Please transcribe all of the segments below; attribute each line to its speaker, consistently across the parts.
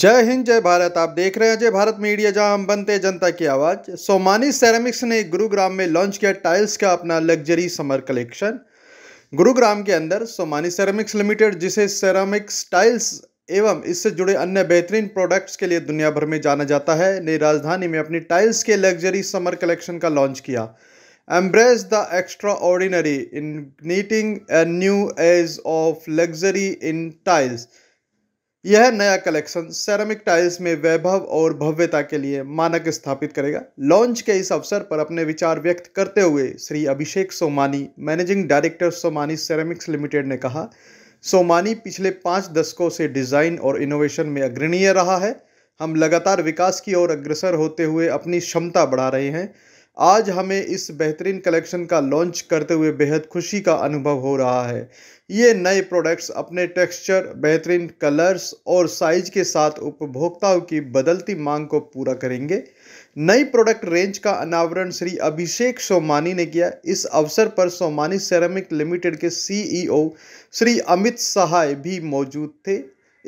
Speaker 1: जय हिंद जय भारत आप देख रहे हैं जय भारत मीडिया जहां हम बनते जनता की आवाज़ सोमानी सेरेमिक्स ने गुरुग्राम में लॉन्च किया टाइल्स का अपना लग्जरी समर कलेक्शन गुरुग्राम के अंदर सोमानी सेरेमिक्स लिमिटेड जिसे सेरामिक्स टाइल्स एवं इससे जुड़े अन्य बेहतरीन प्रोडक्ट्स के लिए दुनिया भर में जाना जाता है ने राजधानी में अपनी टाइल्स के लग्जरी समर कलेक्शन का लॉन्च किया embrace the extraordinary igniting a new age of luxury in tiles यह नया कलेक्शन सेरेमिक टाइल्स में वैभव और भव्यता के लिए मानक स्थापित करेगा लॉन्च के इस अवसर पर अपने विचार व्यक्त करते हुए Shri Abhishek Somany managing director Somany Ceramics Limited ने कहा सोमानी पिछले पाँच दशकों से डिज़ाइन और इनोवेशन में अग्रणीय रहा है हम लगातार विकास की ओर अग्रसर होते हुए अपनी क्षमता बढ़ा रहे हैं आज हमें इस बेहतरीन कलेक्शन का लॉन्च करते हुए बेहद खुशी का अनुभव हो रहा है ये नए प्रोडक्ट्स अपने टेक्सचर बेहतरीन कलर्स और साइज के साथ उपभोक्ताओं की बदलती मांग को पूरा करेंगे नई प्रोडक्ट रेंज का अनावरण श्री अभिषेक सोमानी ने किया इस अवसर पर सोमानी सेरामिक लिमिटेड के सीईओ e श्री अमित सहाय भी मौजूद थे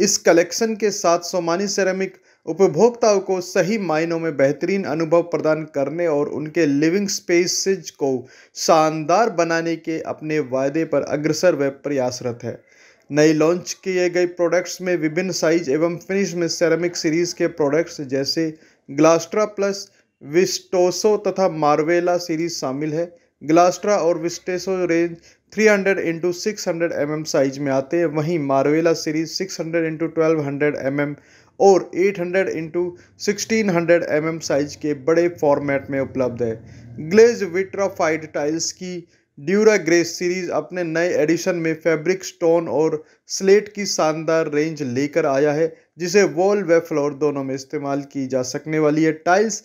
Speaker 1: इस कलेक्शन के साथ सोमानी सेरामिक उपभोक्ताओं को सही मायनों में बेहतरीन अनुभव प्रदान करने और उनके लिविंग स्पेसेज को शानदार बनाने के अपने वायदे पर अग्रसर व प्रयासरत है नई लॉन्च किए गए प्रोडक्ट्स में विभिन्न साइज एवं फिनिश में सेरेमिक सीरीज़ के प्रोडक्ट्स जैसे ग्लास्ट्रा प्लस विस्टोसो तथा मार्वेला सीरीज शामिल है ग्लास्ट्रा और Vistesso range 300 hundred into six hundred size में आते हैं वहीं Marvella series 600 hundred into twelve hundred और 800 हंड्रेड इंटू सिक्सटीन साइज के बड़े फॉर्मेट में उपलब्ध है ग्लेज विट्राफाइड टाइल्स की ड्यूरा ग्रेस सीरीज अपने नए एडिशन में फैब्रिक स्टोन और स्लेट की शानदार रेंज लेकर आया है जिसे वॉल व फ्लोर दोनों में इस्तेमाल की जा सकने वाली है tiles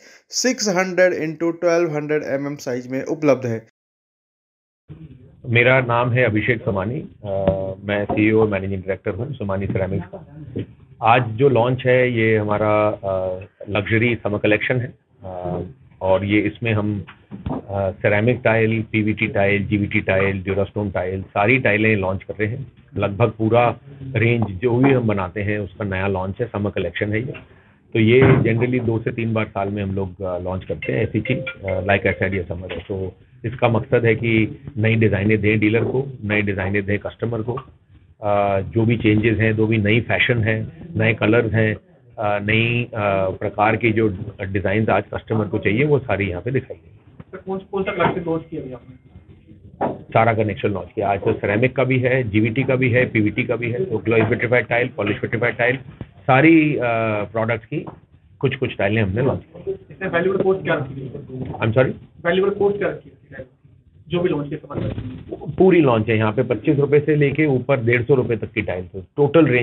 Speaker 1: 600 hundred into twelve hundred M size में उपलब्ध है
Speaker 2: मेरा नाम है अभिषेक सोमानी मैं सीईओ e और मैनेजिंग डायरेक्टर हूँ सोमानी सिरामिक्स का आज जो लॉन्च है ये हमारा लग्जरी समर कलेक्शन है और ये इसमें हम ceramic tile PVT tile GVT tile Durastone tile सारी टाइलें लॉन्च कर रहे हैं लगभग पूरा रेंज जो भी हम बनाते हैं उसका नया लॉन्च है समर कलेक्शन है ये तो ये जनरली दो से तीन बार साल में हम लोग लॉन्च करते हैं ऐसी चीज लाइक एस एड या समर है तो इसका मकसद है कि नई डिज़ाइनें दें डीलर को नई डिज़ाइनें दें कस्टमर को जो भी चेंजेस हैं जो भी नई फैशन है नए कलर्स हैं नई प्रकार की जो डिज़ाइन आज कस्टमर को चाहिए वो सारी यहाँ पे दिखाई देगी सारा कनेक्शन लॉन्च किया आज तो सेरेमिक का भी है जीवीटी का भी है पीवीटी का भी है तो ग्लोइ vitrified tile polish vitrified tile सारी प्रोडक्ट्स की कुछ कुछ टाइलें हमने लॉन्च की जो भी लॉन्च मतलब। पूरी लॉन्च है यहाँ पे पच्चीस रुपए से लेके ऊपर डेढ़ सौ रुपए तक की टाइल टोटल रेंज